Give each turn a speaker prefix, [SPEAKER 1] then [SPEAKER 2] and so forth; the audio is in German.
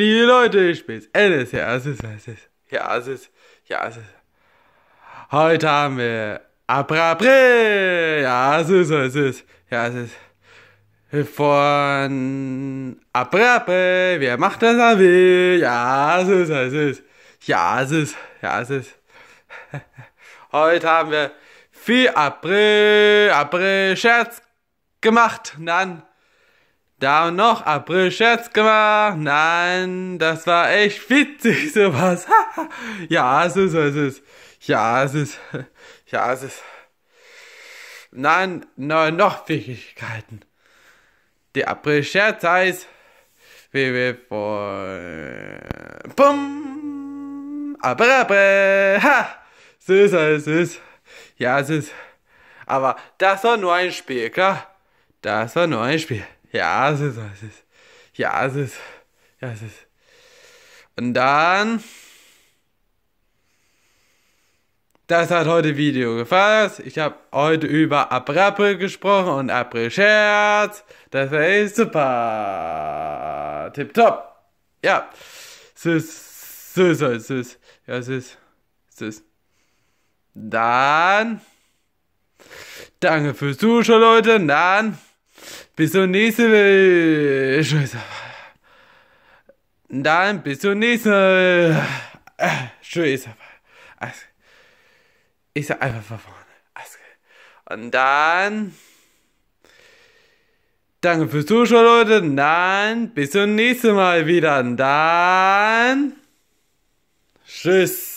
[SPEAKER 1] Liebe Leute, ich bin's, Alice, ja es ist, es ist, ja es ist, ja es ist. Heute haben wir Abrapril, ja es ist, es ist, ja es ist. Von Abrapril, wer macht das am Weg? Ja es ist, es ist, ja es ist, ja es ist. Heute haben wir viel April, April Scherz gemacht, dann da noch April-Scherz gemacht. Nein, das war echt witzig, sowas. ja, es ist, es ist. Ja, es ist. Ja, es ist. Nein, nein, noch Fähigkeiten. Der April-Scherz heißt. Wir, wir, vor. Bum. April, April. Ha! Es es ist. Ja, es ist. Aber das war nur ein Spiel, klar. Das war nur ein Spiel. Ja, es ist, es ist. Ja, es ist. Ja, es ist. Und dann. Das hat heute Video gefasst. Ich habe heute über April gesprochen und April Scherz. Das war ist super. Tipptopp. Ja. Süß, süß, süß. Ja, süß, süß. Dann. Danke fürs Zuschauen, Leute. Dann bis zum nächsten Mal. Tschüss. Dann bis zum nächsten Mal. Tschüss. Ich sag einfach von vorne. Und dann. Danke fürs Zuschauen, Leute. Und dann bis zum nächsten Mal wieder. Und dann. Tschüss.